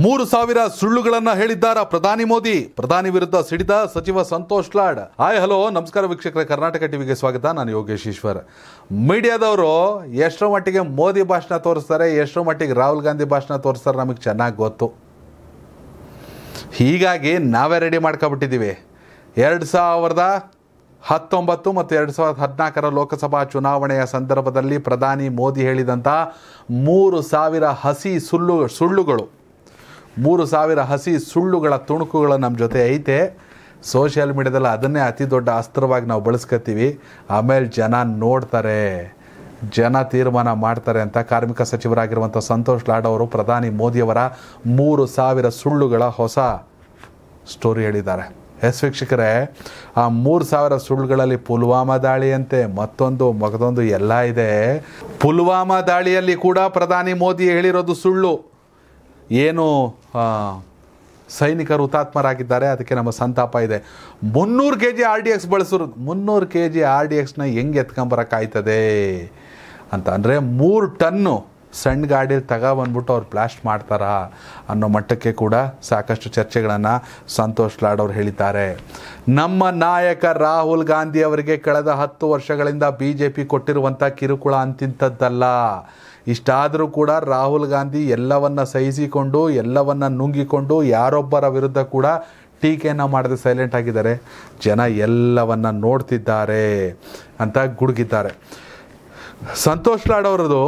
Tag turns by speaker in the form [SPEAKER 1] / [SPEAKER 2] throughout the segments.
[SPEAKER 1] ಮೂರು ಸಾವಿರ ಸುಳ್ಳುಗಳನ್ನ ಹೇಳಿದ್ದಾರ ಪ್ರಧಾನಿ ಮೋದಿ ಪ್ರಧಾನಿ ವಿರುದ್ಧ ಸಿಡಿದ ಸಚಿವ ಸಂತೋಷ್ ಲಾಡ್ ಹಾಯ್ ಹಲೋ ನಮಸ್ಕಾರ ವೀಕ್ಷಕರ ಕರ್ನಾಟಕ ಟಿವಿಗೆ ಸ್ವಾಗತ ನಾನು ಯೋಗೇಶ್ ಈಶ್ವರ್ ಮೀಡಿಯಾದವರು ಎಷ್ಟೋ ಮಟ್ಟಿಗೆ ಮೋದಿ ಭಾಷಣ ತೋರಿಸ್ತಾರೆ ಎಷ್ಟರ ಮಟ್ಟಿಗೆ ರಾಹುಲ್ ಗಾಂಧಿ ಭಾಷಣ ತೋರಿಸ್ತಾರೆ ನಮಗೆ ಚೆನ್ನಾಗಿ ಗೊತ್ತು ಹೀಗಾಗಿ ನಾವೇ ರೆಡಿ ಮಾಡ್ಕೊಬಿಟ್ಟಿದ್ದೀವಿ ಎರಡು ಸಾವಿರದ ಹತ್ತೊಂಬತ್ತು ಮತ್ತು ಎರಡು ಸಾವಿರದ ಹದಿನಾಲ್ಕರ ಲೋಕಸಭಾ ಚುನಾವಣೆಯ ಸಂದರ್ಭದಲ್ಲಿ ಪ್ರಧಾನಿ ಮೋದಿ ಹೇಳಿದಂಥ ಮೂರು ಸಾವಿರ ಹಸಿ ಸುಳ್ಳು ಸುಳ್ಳುಗಳು ಮೂರು ಸಾವಿರ ಹಸಿ ಸುಳ್ಳುಗಳ ತುಣುಕುಗಳು ನಮ್ಮ ಜೊತೆ ಐತೆ ಸೋಷಿಯಲ್ ಮೀಡ್ಯಾದಲ್ಲಿ ಅದನ್ನೇ ಅತಿ ದೊಡ್ಡ ಅಸ್ತ್ರವಾಗಿ ನಾವು ಬಳಸ್ಕೊತೀವಿ ಆಮೇಲೆ ಜನ ನೋಡ್ತಾರೆ ಜನ ತೀರ್ಮಾನ ಮಾಡ್ತಾರೆ ಅಂತ ಕಾರ್ಮಿಕ ಸಚಿವರಾಗಿರುವಂಥ ಸಂತೋಷ್ ಲಾಡ್ ಅವರು ಪ್ರಧಾನಿ ಮೋದಿಯವರ ಮೂರು ಸಾವಿರ ಸುಳ್ಳುಗಳ ಹೊಸ ಸ್ಟೋರಿ ಹೇಳಿದ್ದಾರೆ ಎಸ್ ವೀಕ್ಷಕರೇ ಆ ಮೂರು ಸಾವಿರ ಸುಳ್ಳುಗಳಲ್ಲಿ ಪುಲ್ವಾಮಾ ದಾಳಿಯಂತೆ ಮತ್ತೊಂದು ಮಗದೊಂದು ಎಲ್ಲ ಇದೆ ಪುಲ್ವಾಮಾ ದಾಳಿಯಲ್ಲಿ ಕೂಡ ಪ್ರಧಾನಿ ಮೋದಿ ಹೇಳಿರೋದು ಸುಳ್ಳು ಏನು ಸೈನಿಕರು ಹುತಾತ್ಮರಾಗಿದ್ದಾರೆ ಅದಕ್ಕೆ ನಮ್ಮ ಸಂತಾಪ ಇದೆ ಮುನ್ನೂರು K G R D X ಬಳಸೋರು ಮುನ್ನೂರು ಕೆ ಜಿ ಆರ್ ಡಿ ಎಕ್ಸ್ನ ಹೆಂಗೆ ಎತ್ಕೊಂಬರೋಕ್ಕಾಯ್ತದೆ ಅಂತ ಅಂದರೆ ಮೂರು ಟನ್ನು ಸಣ್ಣ ತಗ ಬಂದ್ಬಿಟ್ಟು ಅವ್ರು ಪ್ಲಾಸ್ಟ್ ಮಾಡ್ತಾರಾ ಅನ್ನೋ ಮಟ್ಟಕ್ಕೆ ಕೂಡ ಸಾಕಷ್ಟು ಚರ್ಚೆಗಳನ್ನು ಸಂತೋಷ್ ಲಾಡ್ ಅವರು ಹೇಳಿದ್ದಾರೆ ನಮ್ಮ ನಾಯಕ ರಾಹುಲ್ ಗಾಂಧಿ ಅವರಿಗೆ ಕಳೆದ ಹತ್ತು ವರ್ಷಗಳಿಂದ ಬಿ ಜೆ ಪಿ ಕೊಟ್ಟಿರುವಂಥ ಕಿರುಕುಳ ಅಂತಿಂಥದ್ದಲ್ಲ ಇಷ್ಟಾದರೂ ಕೂಡ ರಾಹುಲ್ ಗಾಂಧಿ ಎಲ್ಲವನ್ನ ಸಹಿಸಿಕೊಂಡು ಎಲ್ಲವನ್ನ ನುಂಗಿಕೊಂಡು ಯಾರೊಬ್ಬರ ವಿರುದ್ಧ ಕೂಡ ಟೀಕೆಯನ್ನು ಮಾಡದೆ ಸೈಲೆಂಟ್ ಆಗಿದ್ದಾರೆ ಜನ ಎಲ್ಲವನ್ನ ನೋಡ್ತಿದ್ದಾರೆ ಅಂತ ಗುಡುಗಿದ್ದಾರೆ ಸಂತೋಷ್ ಲಾಡ್ ಅವರದು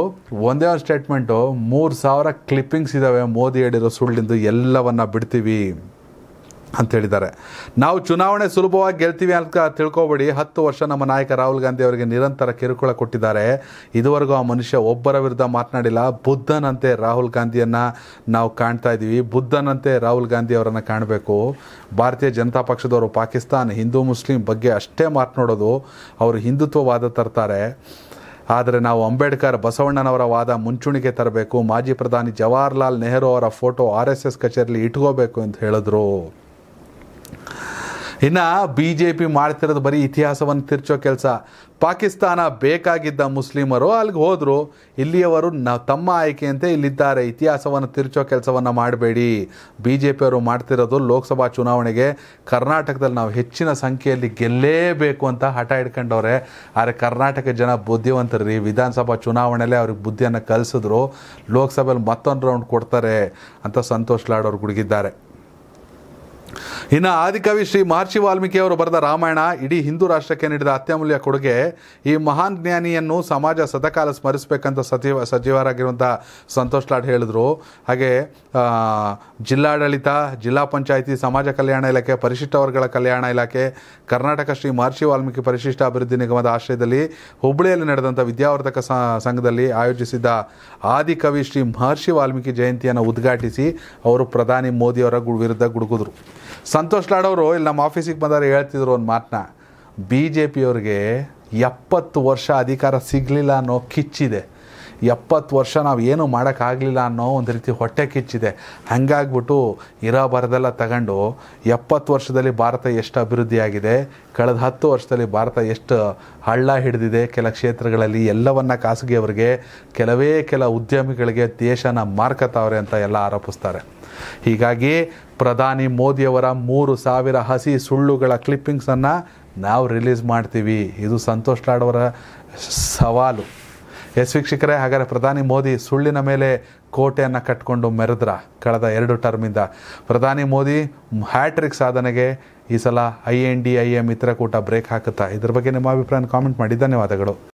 [SPEAKER 1] ಒಂದೇ ಒಂದು ಸ್ಟೇಟ್ಮೆಂಟು ಮೂರು ಸಾವಿರ ಕ್ಲಿಪ್ಪಿಂಗ್ಸ್ ಇದ್ದಾವೆ ಮೋದಿ ಹೇಳಿರೋ ಸುಳ್ಳಿಂದು ಎಲ್ಲವನ್ನು ಬಿಡ್ತೀವಿ ಅಂತ ಹೇಳಿದ್ದಾರೆ ನಾವು ಚುನಾವಣೆ ಸುಲಭವಾಗಿ ಗೆಲ್ತೀವಿ ಅಂತ ತಿಳ್ಕೊಬೇಡಿ ಹತ್ತು ವರ್ಷ ನಮ್ಮ ನಾಯಕ ರಾಹುಲ್ ಗಾಂಧಿ ಅವರಿಗೆ ನಿರಂತರ ಕಿರುಕುಳ ಕೊಟ್ಟಿದ್ದಾರೆ ಇದುವರೆಗೂ ಆ ಮನುಷ್ಯ ಒಬ್ಬರ ವಿರುದ್ಧ ಮಾತನಾಡಿಲ್ಲ ಬುದ್ಧನಂತೆ ರಾಹುಲ್ ಗಾಂಧಿಯನ್ನು ನಾವು ಕಾಣ್ತಾ ಇದ್ದೀವಿ ಬುದ್ಧನಂತೆ ರಾಹುಲ್ ಗಾಂಧಿ ಅವರನ್ನು ಕಾಣಬೇಕು ಭಾರತೀಯ ಜನತಾ ಪಕ್ಷದವರು ಪಾಕಿಸ್ತಾನ ಹಿಂದೂ ಮುಸ್ಲಿಂ ಬಗ್ಗೆ ಅಷ್ಟೇ ಮಾತನಾಡೋದು ಅವರು ಹಿಂದುತ್ವವಾದ ತರ್ತಾರೆ ಆದರೆ ನಾವು ಅಂಬೇಡ್ಕರ್ ಬಸವಣ್ಣನವರ ವಾದ ಮುಂಚೂಣಿಗೆ ತರಬೇಕು ಮಾಜಿ ಪ್ರಧಾನಿ ಜವಾಹರ್ಲಾಲ್ ನೆಹರು ಅವರ ಫೋಟೋ ಆರ್ ಎಸ್ ಎಸ್ ಕಚೇರಿಯಲ್ಲಿ ಇಟ್ಕೋಬೇಕು ಅಂತ ಹೇಳಿದ್ರು ಇನ್ನು ಬಿ ಜೆ ಪಿ ಮಾಡ್ತಿರೋದು ಬರೀ ಇತಿಹಾಸವನ್ನು ತಿರ್ಚೋ ಕೆಲಸ ಪಾಕಿಸ್ತಾನ ಬೇಕಾಗಿದ್ದ ಮುಸ್ಲಿಮರು ಅಲ್ಲಿಗೆ ಹೋದರು ಇಲ್ಲಿಯವರು ನ ತಮ್ಮ ಆಯ್ಕೆಯಂತೆ ಇಲ್ಲಿದ್ದಾರೆ ಇತಿಹಾಸವನ್ನು ತಿರ್ಚೋ ಕೆಲಸವನ್ನು ಮಾಡಬೇಡಿ ಬಿ ಜೆ ಪಿಯವರು ಮಾಡ್ತಿರೋದು ಲೋಕಸಭಾ ಚುನಾವಣೆಗೆ ಕರ್ನಾಟಕದಲ್ಲಿ ನಾವು ಹೆಚ್ಚಿನ ಸಂಖ್ಯೆಯಲ್ಲಿ ಗೆಲ್ಲೇಬೇಕು ಅಂತ ಹಠ ಹಿಡ್ಕೊಂಡವ್ರೆ ಆದರೆ ಕರ್ನಾಟಕ ಜನ ಬುದ್ಧಿವಂತರು ರೀ ವಿಧಾನಸಭಾ ಚುನಾವಣೆಯಲ್ಲೇ ಅವ್ರಿಗೆ ಬುದ್ಧಿಯನ್ನು ಕಲಿಸಿದ್ರು ಲೋಕಸಭೆಯಲ್ಲಿ ಮತ್ತೊಂದು ರೌಂಡ್ ಕೊಡ್ತಾರೆ ಅಂತ ಸಂತೋಷ್ ಲಾಡ್ ಅವ್ರು ಗುಡುಗಿದ್ದಾರೆ ಇನ್ನು ಆದಿಕವಿ ಶ್ರೀ ಮಹರ್ಷಿ ವಾಲ್ಮೀಕಿ ಅವರು ಬರೆದ ರಾಮಾಯಣ ಇಡೀ ಹಿಂದೂ ರಾಷ್ಟ್ರಕ್ಕೆ ನೀಡಿದ ಅತ್ಯಮೂಲ್ಯ ಕೊಡುಗೆ ಈ ಮಹಾನ್ ಜ್ಞಾನಿಯನ್ನು ಸಮಾಜ ಸದಕಾಲ ಸ್ಮರಿಸಬೇಕಂತ ಸಚಿವ ಸಚಿವರಾಗಿರುವಂಥ ಸಂತೋಷ್ ಲಾಡ್ ಹೇಳಿದರು ಹಾಗೆ ಜಿಲ್ಲಾಡಳಿತ ಜಿಲ್ಲಾ ಪಂಚಾಯಿತಿ ಸಮಾಜ ಕಲ್ಯಾಣ ಇಲಾಖೆ ಪರಿಶಿಷ್ಟ ವರ್ಗಗಳ ಕಲ್ಯಾಣ ಇಲಾಖೆ ಕರ್ನಾಟಕ ಶ್ರೀ ಮಹರ್ಷಿ ವಾಲ್ಮೀಕಿ ಪರಿಶಿಷ್ಟ ಅಭಿವೃದ್ಧಿ ನಿಗಮದ ಆಶ್ರಯದಲ್ಲಿ ಹುಬ್ಬಳ್ಳಿಯಲ್ಲಿ ನಡೆದಂಥ ವಿದ್ಯಾವರ್ಧಕ ಸಂಘದಲ್ಲಿ ಆಯೋಜಿಸಿದ್ದ ಆದಿಕವಿ ಶ್ರೀ ಮಹರ್ಷಿ ವಾಲ್ಮೀಕಿ ಜಯಂತಿಯನ್ನು ಉದ್ಘಾಟಿಸಿ ಅವರು ಪ್ರಧಾನಿ ಮೋದಿಯವರ ವಿರುದ್ಧ ಗುಡುಗಿದ್ರು ಸಂತೋಷ್ ಲಾಡವರು ಇಲ್ಲಿ ನಮ್ಮ ಆಫೀಸಿಗೆ ಬಂದವರು ಹೇಳ್ತಿದ್ರು ಒಂದು ಮಾತನ್ನ ಬಿ ಜೆ ಪಿಯವ್ರಿಗೆ ಎಪ್ಪತ್ತು ವರ್ಷ ಅಧಿಕಾರ ಸಿಗಲಿಲ್ಲ ಅನ್ನೋ ಕಿಚ್ಚಿದೆ ಎಪ್ಪತ್ತು ವರ್ಷ ನಾವು ಏನೂ ಮಾಡೋಕ್ಕಾಗಲಿಲ್ಲ ಅನ್ನೋ ಒಂದು ರೀತಿ ಹೊಟ್ಟೆ ಕಿಚ್ಚಿದೆ ಹಂಗಾಗ್ಬಿಟ್ಟು ಇರೋ ಬರದೆಲ್ಲ ತಗೊಂಡು ಎಪ್ಪತ್ತು ವರ್ಷದಲ್ಲಿ ಭಾರತ ಎಷ್ಟು ಅಭಿವೃದ್ಧಿಯಾಗಿದೆ ಕಳೆದ ಹತ್ತು ವರ್ಷದಲ್ಲಿ ಭಾರತ ಎಷ್ಟು ಹಳ್ಳ ಹಿಡಿದಿದೆ ಕೆಲ ಕ್ಷೇತ್ರಗಳಲ್ಲಿ ಎಲ್ಲವನ್ನ ಖಾಸಗಿಯವರಿಗೆ ಕೆಲವೇ ಕೆಲ ಉದ್ಯಮಿಗಳಿಗೆ ದೇಶನ ಮಾರ್ಕತಾವ್ರೆ ಅಂತ ಎಲ್ಲ ಆರೋಪಿಸ್ತಾರೆ ಹೀಗಾಗಿ ಪ್ರಧಾನಿ ಮೋದಿಯವರ ಮೂರು ಸಾವಿರ ಹಸಿ ಸುಳ್ಳುಗಳ ಕ್ಲಿಪ್ಪಿಂಗ್ಸನ್ನು ನಾವು ರಿಲೀಸ್ ಮಾಡ್ತೀವಿ ಇದು ಸಂತೋಷ್ ಲಾಡವರ ಸವಾಲು ಎಸ್ ವೀಕ್ಷಕರೇ ಹಾಗಾದರೆ ಪ್ರಧಾನಿ ಮೋದಿ ಸುಳ್ಳಿನ ಮೇಲೆ ಕೋಟೆಯನ್ನು ಕಟ್ಕೊಂಡು ಮೆರೆದ್ರ ಕಳೆದ ಎರಡು ಟರ್ಮಿಂದ ಪ್ರಧಾನಿ ಮೋದಿ ಹ್ಯಾಟ್ರಿಕ್ ಸಾಧನೆಗೆ ಈ ಸಲ I N D I A ಮಿತ್ರಕೂಟ ಬ್ರೇಕ್ ಹಾಕುತ್ತಾ ಇದ್ರ ಬಗ್ಗೆ ನಿಮ್ಮ ಅಭಿಪ್ರಾಯನ ಕಾಮೆಂಟ್ ಮಾಡಿ ಧನ್ಯವಾದಗಳು